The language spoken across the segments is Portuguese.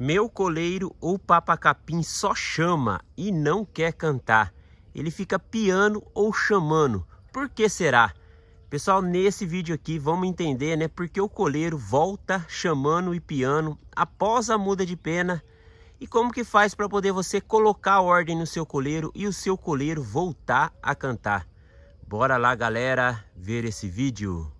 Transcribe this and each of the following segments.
Meu coleiro ou papacapim só chama e não quer cantar. Ele fica piano ou chamando. Por que será? Pessoal, nesse vídeo aqui vamos entender né, porque o coleiro volta chamando e piano após a muda de pena e como que faz para poder você colocar ordem no seu coleiro e o seu coleiro voltar a cantar. Bora lá, galera, ver esse vídeo.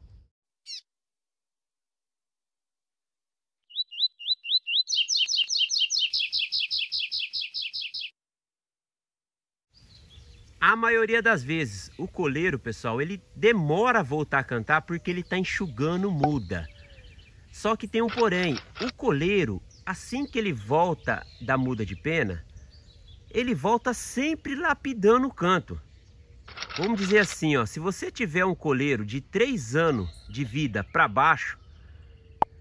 A maioria das vezes, o coleiro, pessoal, ele demora a voltar a cantar porque ele está enxugando muda. Só que tem um porém, o coleiro, assim que ele volta da muda de pena, ele volta sempre lapidando o canto. Vamos dizer assim, ó, se você tiver um coleiro de 3 anos de vida para baixo,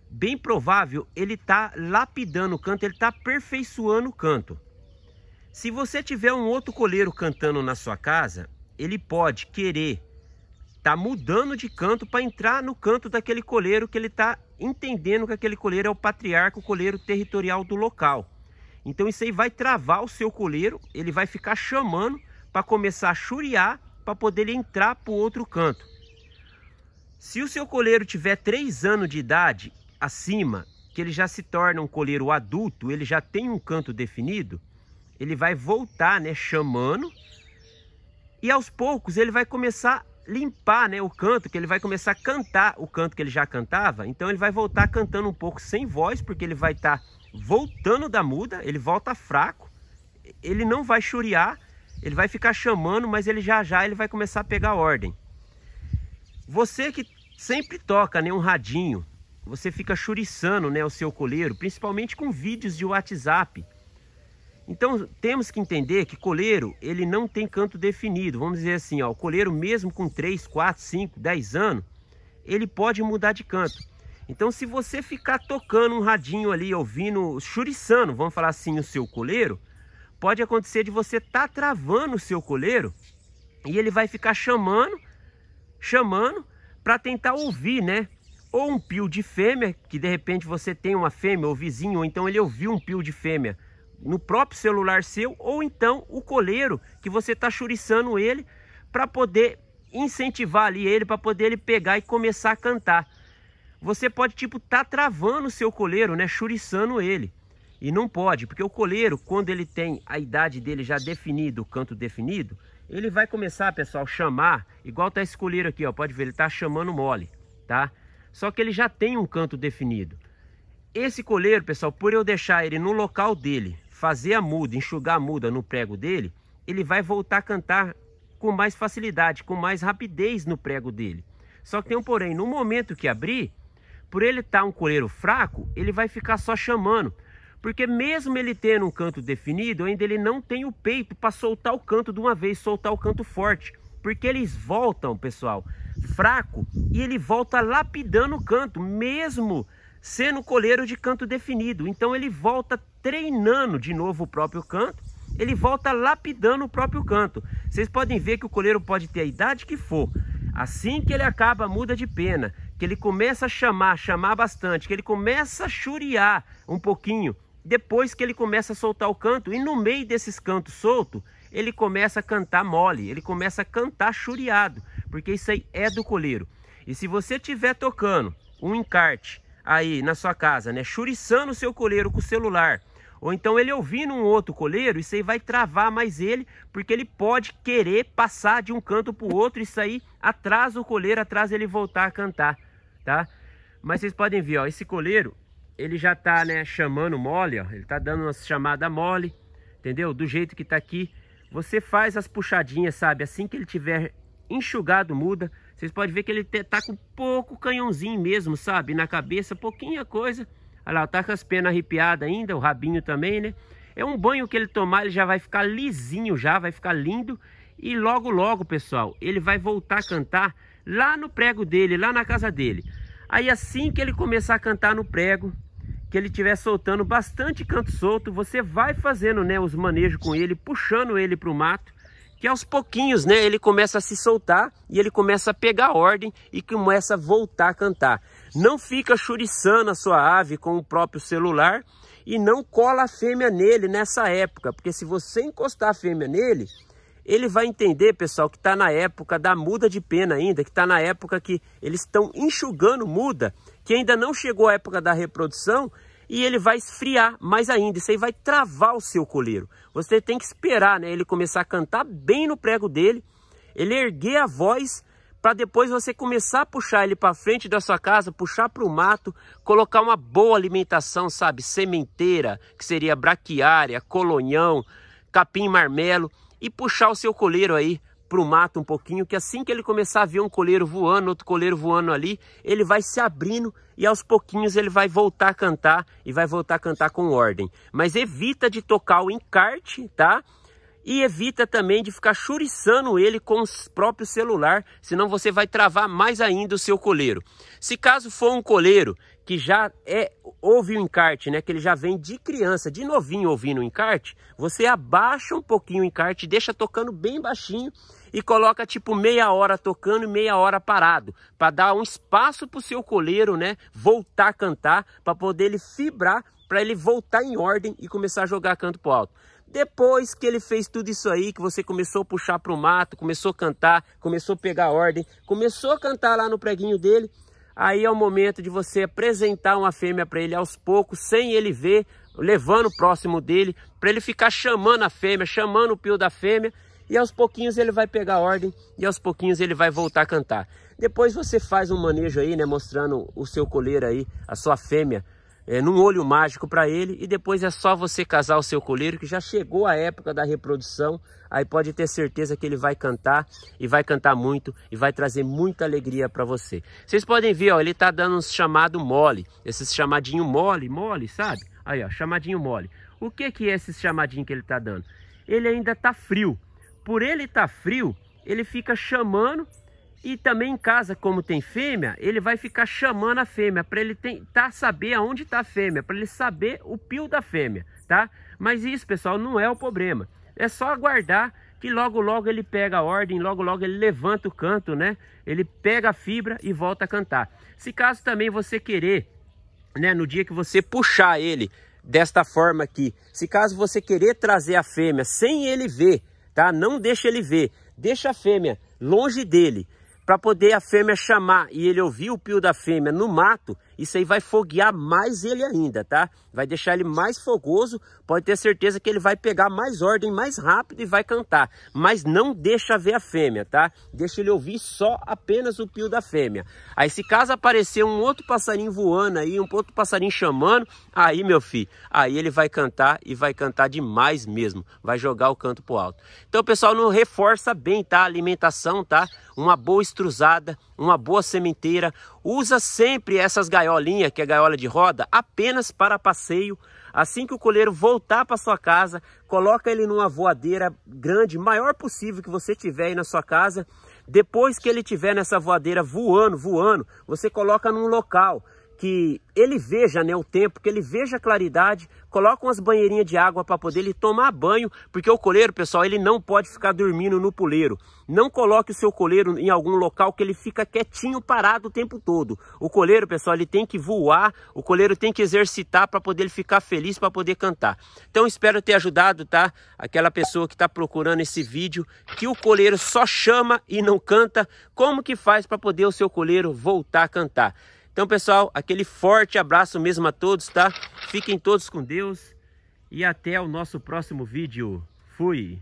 bem provável ele tá lapidando o canto, ele tá aperfeiçoando o canto. Se você tiver um outro coleiro cantando na sua casa, ele pode querer tá mudando de canto para entrar no canto daquele coleiro que ele tá entendendo que aquele coleiro é o patriarca, o coleiro territorial do local. Então isso aí vai travar o seu coleiro, ele vai ficar chamando para começar a churiar para poder entrar para o outro canto. Se o seu coleiro tiver 3 anos de idade acima, que ele já se torna um coleiro adulto, ele já tem um canto definido, ele vai voltar, né, chamando. E aos poucos ele vai começar a limpar, né, o canto, que ele vai começar a cantar o canto que ele já cantava. Então ele vai voltar cantando um pouco sem voz, porque ele vai estar tá voltando da muda, ele volta fraco. Ele não vai churiar, ele vai ficar chamando, mas ele já já ele vai começar a pegar ordem. Você que sempre toca, né, um radinho, você fica churiçando, né, o seu coleiro, principalmente com vídeos de WhatsApp então temos que entender que coleiro ele não tem canto definido. Vamos dizer assim, ó, o coleiro mesmo com 3, 4, 5, 10 anos, ele pode mudar de canto. Então se você ficar tocando um radinho ali, ouvindo, churiçando, vamos falar assim, o seu coleiro, pode acontecer de você estar tá travando o seu coleiro e ele vai ficar chamando, chamando para tentar ouvir, né? Ou um pio de fêmea, que de repente você tem uma fêmea ou vizinho, ou então ele ouviu um pio de fêmea no próprio celular seu ou então o coleiro que você está churiçando ele para poder incentivar ali ele para poder ele pegar e começar a cantar. Você pode tipo tá travando o seu coleiro, né, churiçando ele. E não pode, porque o coleiro, quando ele tem a idade dele já definida, o canto definido, ele vai começar, pessoal, chamar, igual tá esse coleiro aqui, ó, pode ver, ele tá chamando mole, tá? Só que ele já tem um canto definido. Esse coleiro, pessoal, por eu deixar ele no local dele, fazer a muda, enxugar a muda no prego dele, ele vai voltar a cantar com mais facilidade, com mais rapidez no prego dele. Só que tem um porém, no momento que abrir, por ele estar tá um coleiro fraco, ele vai ficar só chamando. Porque mesmo ele tendo um canto definido, ainda ele não tem o peito para soltar o canto de uma vez, soltar o canto forte. Porque eles voltam, pessoal, fraco e ele volta lapidando o canto, mesmo sendo coleiro de canto definido. Então ele volta treinando de novo o próprio canto, ele volta lapidando o próprio canto. Vocês podem ver que o coleiro pode ter a idade que for. Assim que ele acaba, muda de pena, que ele começa a chamar, chamar bastante, que ele começa a churiar um pouquinho, depois que ele começa a soltar o canto, e no meio desses cantos soltos, ele começa a cantar mole, ele começa a cantar churiado, porque isso aí é do coleiro. E se você estiver tocando um encarte aí na sua casa, né? Churiçando o seu coleiro com o celular. Ou então ele ouvindo um outro coleiro, isso aí vai travar mais ele, porque ele pode querer passar de um canto para o outro, isso aí atrás o coleiro, atrás ele voltar a cantar, tá? Mas vocês podem ver, ó, esse coleiro, ele já tá, né, chamando mole, ó, ele tá dando uma chamada mole, entendeu? Do jeito que tá aqui, você faz as puxadinhas, sabe? Assim que ele tiver enxugado muda. Vocês podem ver que ele tá com pouco canhãozinho mesmo, sabe? Na cabeça, pouquinha coisa. Olha lá, tá com as penas arrepiadas ainda, o rabinho também, né? É um banho que ele tomar, ele já vai ficar lisinho já, vai ficar lindo. E logo, logo, pessoal, ele vai voltar a cantar lá no prego dele, lá na casa dele. Aí assim que ele começar a cantar no prego, que ele estiver soltando bastante canto solto, você vai fazendo né, os manejos com ele, puxando ele para o mato que aos pouquinhos, né, ele começa a se soltar e ele começa a pegar ordem e começa a voltar a cantar. Não fica churiçando a sua ave com o próprio celular e não cola a fêmea nele nessa época, porque se você encostar a fêmea nele, ele vai entender, pessoal, que está na época da muda de pena ainda, que está na época que eles estão enxugando muda, que ainda não chegou a época da reprodução e ele vai esfriar mais ainda. Isso aí vai travar o seu coleiro. Você tem que esperar né, ele começar a cantar bem no prego dele, ele erguer a voz para depois você começar a puxar ele para frente da sua casa, puxar para o mato, colocar uma boa alimentação, sabe? Sementeira, que seria braquiária, colonhão, capim marmelo e puxar o seu coleiro aí para o mato um pouquinho, que assim que ele começar a ver um coleiro voando, outro coleiro voando ali, ele vai se abrindo e aos pouquinhos ele vai voltar a cantar e vai voltar a cantar com ordem. Mas evita de tocar o encarte, tá? E evita também de ficar churiçando ele com o próprio celular, senão você vai travar mais ainda o seu coleiro. Se caso for um coleiro que já é ouve o encarte, né? Que ele já vem de criança, de novinho ouvindo o encarte. Você abaixa um pouquinho o encarte, deixa tocando bem baixinho e coloca tipo meia hora tocando e meia hora parado, para dar um espaço para o seu coleiro, né? Voltar a cantar, para poder ele fibrar, para ele voltar em ordem e começar a jogar canto pro alto. Depois que ele fez tudo isso aí, que você começou a puxar para o mato, começou a cantar, começou a pegar ordem, começou a cantar lá no preguinho dele, aí é o momento de você apresentar uma fêmea para ele aos poucos, sem ele ver, levando próximo dele, para ele ficar chamando a fêmea, chamando o pio da fêmea, e aos pouquinhos ele vai pegar ordem e aos pouquinhos ele vai voltar a cantar. Depois você faz um manejo aí, né, mostrando o seu coleiro aí, a sua fêmea, é, num olho mágico para ele e depois é só você casar o seu colírio que já chegou a época da reprodução. Aí pode ter certeza que ele vai cantar e vai cantar muito e vai trazer muita alegria para você. Vocês podem ver, ó, ele tá dando um chamado mole, esse chamadinho mole, mole, sabe? Aí, ó, chamadinho mole. O que que é esse chamadinho que ele tá dando? Ele ainda tá frio. Por ele tá frio, ele fica chamando e também em casa, como tem fêmea, ele vai ficar chamando a fêmea para ele tentar tá, saber aonde está a fêmea, para ele saber o pio da fêmea, tá? Mas isso, pessoal, não é o problema. É só aguardar que logo logo ele pega a ordem, logo logo ele levanta o canto, né? Ele pega a fibra e volta a cantar. Se caso também você querer, né, no dia que você puxar ele desta forma aqui, se caso você querer trazer a fêmea sem ele ver, tá? Não deixa ele ver, deixa a fêmea longe dele para poder a fêmea chamar. E ele ouvir o pio da fêmea no mato, isso aí vai foguear mais ele ainda, tá? Vai deixar ele mais fogoso, pode ter certeza que ele vai pegar mais ordem, mais rápido e vai cantar. Mas não deixa ver a fêmea, tá? Deixa ele ouvir só apenas o pio da fêmea. Aí se caso aparecer um outro passarinho voando aí, um outro passarinho chamando, aí meu filho, aí ele vai cantar e vai cantar demais mesmo. Vai jogar o canto pro alto. Então pessoal, não reforça bem, tá? A alimentação, tá? Uma boa estruzada, uma boa sementeira, Usa sempre essas gaiolinhas, que é gaiola de roda, apenas para passeio. Assim que o coleiro voltar para sua casa, coloca ele numa voadeira grande, maior possível que você tiver aí na sua casa. Depois que ele tiver nessa voadeira voando, voando, você coloca num local que ele veja né, o tempo, que ele veja a claridade, coloca umas banheirinhas de água para poder ele tomar banho, porque o coleiro, pessoal, ele não pode ficar dormindo no puleiro. Não coloque o seu coleiro em algum local que ele fica quietinho, parado o tempo todo. O coleiro, pessoal, ele tem que voar, o coleiro tem que exercitar para poder ele ficar feliz, para poder cantar. Então, espero ter ajudado, tá? Aquela pessoa que está procurando esse vídeo, que o coleiro só chama e não canta, como que faz para poder o seu coleiro voltar a cantar? Então, pessoal, aquele forte abraço mesmo a todos, tá? Fiquem todos com Deus e até o nosso próximo vídeo. Fui!